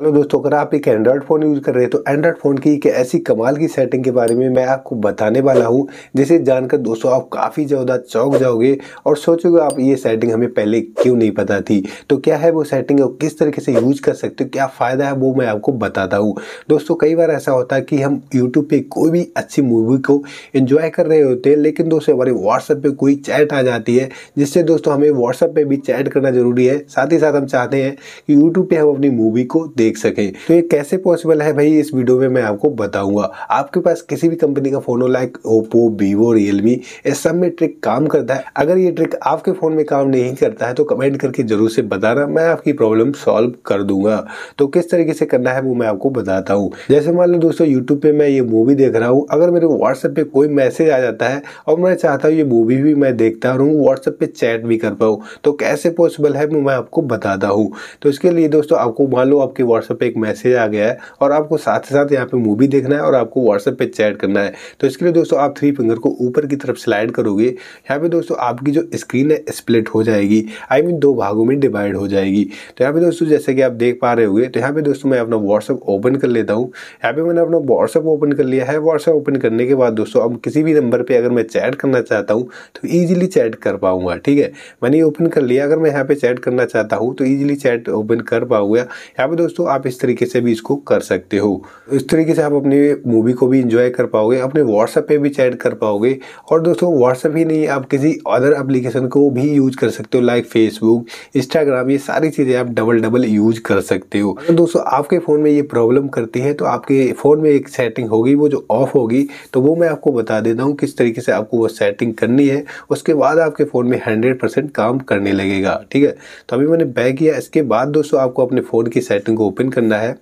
hello दोस्तों अगर आप एक एंड्रॉयड फ़ोन यूज़ कर रहे हैं तो एंड्रॉयड फ़ोन की एक ऐसी कमाल की सेटिंग के बारे में मैं आपको बताने वाला हूँ जिसे जानकर दोस्तों आप काफ़ी ज़्यादा चौक जाओगे और सोचोगे आप ये सेटिंग हमें पहले क्यों नहीं पता थी तो क्या है वो सेटिंग और किस तरीके से यूज़ कर सकते हो क्या फ़ायदा है वो मैं आपको बताता हूँ दोस्तों कई बार ऐसा होता है कि हम यूट्यूब पर कोई भी अच्छी मूवी को इन्जॉय कर रहे होते हैं लेकिन दोस्तों हमारे व्हाट्सएप पर कोई चैट आ जाती है जिससे दोस्तों हमें व्हाट्सएप पर भी चैट करना ज़रूरी है साथ ही साथ हम चाहते हैं कि यूट्यूब पर हम अपनी मूवी को देख सकें तो ये कैसे पॉसिबल है भाई इस वीडियो में मैं आपको बताऊंगा आपके पास किसी भी कंपनी का फोन हो लाइक ओप्पो वीवो रियलमी इस सब में ट्रिक काम करता है अगर ये ट्रिक आपके फोन में काम नहीं करता है तो कमेंट करके जरूर से बताना मैं आपकी प्रॉब्लम सॉल्व कर दूंगा तो किस तरीके से करना है वो मैं आपको बताता हूँ जैसे मान लो दोस्तों यूट्यूब पे मैं ये मूवी देख रहा हूँ अगर मेरे व्हाट्सएप पे कोई मैसेज आ जाता है और मैं चाहता हूँ ये मूवी भी मैं देखता रहूँ व्हाट्सएप पे चैट भी कर पाऊँ तो कैसे पॉसिबल है वो मैं आपको बताता हूँ तो इसके लिए दोस्तों आपको मान लो आपके व्हाट्सएप पे एक मैसेज आ गया है और आपको साथ ही साथ यहाँ पे मूवी देखना है और आपको व्हाट्सएप पे चैट करना है तो इसके लिए दोस्तों आप थ्री फिंगर को ऊपर की तरफ स्लाइड करोगे यहाँ पे दोस्तों आपकी जो स्क्रीन है स्प्लिट हो जाएगी आई I मीन mean, दो भागों में डिवाइड हो जाएगी तो यहाँ पे दोस्तों जैसे कि आप देख पा रहे होगे तो यहाँ पे दोस्तों मैं अपना व्हाट्सअप ओपन कर लेता हूँ यहाँ पे मैंने अपना व्हाट्सअप ओपन कर लिया है व्हाट्सअप ओपन करने के बाद दोस्तों अब किसी भी नंबर पर अगर मैं चैट करना चाहता हूँ तो ईजिली चैट कर पाऊँगा ठीक है मैंने ये ओपन कर लिया अगर मैं यहाँ पे चैट करना चाहता हूँ तो ईजिली चैट ओपन कर पाऊँगा यहाँ पे दोस्तों आप इस तरीके से भी इसको कर सकते हो इस तरीके से आप अपने मूवी को भी इंजॉय कर पाओगे अपने व्हाट्सएप पे भी चैट कर पाओगे और दोस्तों व्हाट्सएप ही नहीं आप किसी अदर एप्लीकेशन को भी यूज कर सकते हो लाइक फेसबुक इंस्टाग्राम ये सारी चीज़ें आप डबल डबल यूज कर सकते हो तो दोस्तों आपके फ़ोन में ये प्रॉब्लम करती है तो आपके फ़ोन में एक सेटिंग होगी वो जो ऑफ होगी तो वो मैं आपको बता देता हूँ किस तरीके से आपको वो सेटिंग करनी है उसके बाद आपके फ़ोन में हंड्रेड परसेंट काम करने लगेगा ठीक है तो अभी मैंने बैक किया इसके बाद दोस्तों आपको अपने फ़ोन की सेटिंग को ओपन करना है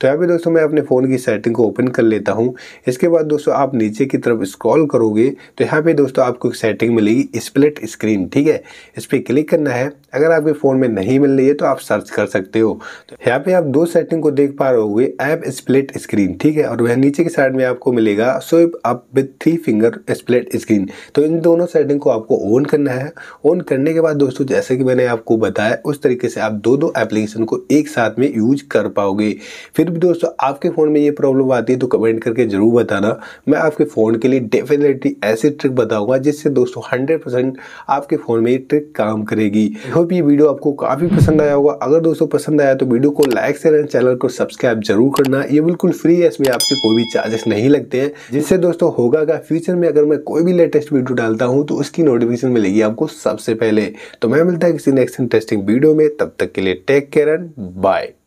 तो यहाँ पे दोस्तों मैं अपने फ़ोन की सेटिंग को ओपन कर लेता हूँ इसके बाद दोस्तों आप नीचे की तरफ स्क्रॉल करोगे तो यहाँ पे दोस्तों आपको एक सेटिंग मिलेगी स्प्लिट स्क्रीन ठीक है इस पर क्लिक करना है अगर आपके फ़ोन में नहीं मिल रही है तो आप सर्च कर सकते हो तो यहाँ पे आप दो सेटिंग को देख पा रहे ऐप स्प्लिट स्क्रीन ठीक है और वह नीचे के साइड में आपको मिलेगा swipe up with three finger split screen तो इन दोनों सेटिंग को आपको ऑन करना है ऑन करने के बाद दोस्तों जैसे कि मैंने आपको बताया उस तरीके से आप दो दो एप्लीकेशन को एक साथ में यूज कर कर पाओगे फिर भी दोस्तों आपके फ़ोन में ये प्रॉब्लम आती है तो कमेंट करके ज़रूर बताना मैं आपके फ़ोन के लिए डेफिनेटली ऐसी ट्रिक बताऊँगा जिससे दोस्तों हंड्रेड आपके फ़ोन में ये ट्रिक काम करेगी होप ये वीडियो आपको काफ़ी पसंद आया होगा अगर दोस्तों पसंद आया तो वीडियो को लाइक से चैनल को सब्सक्राइब जरूर करना ये बिल्कुल फ्री है इसमें आपके कोई भी चार्जेस नहीं लगते हैं जिससे दोस्तों होगा क्या फ्यूचर में अगर मैं कोई भी लेटेस्ट वीडियो डालता हूं तो उसकी नोटिफिकेशन मिलेगी आपको सबसे पहले तो मैं मिलता है किसी नेक्स्ट इंटरेस्टिंग वीडियो में तब तक के लिए टेक केयर एंड बाय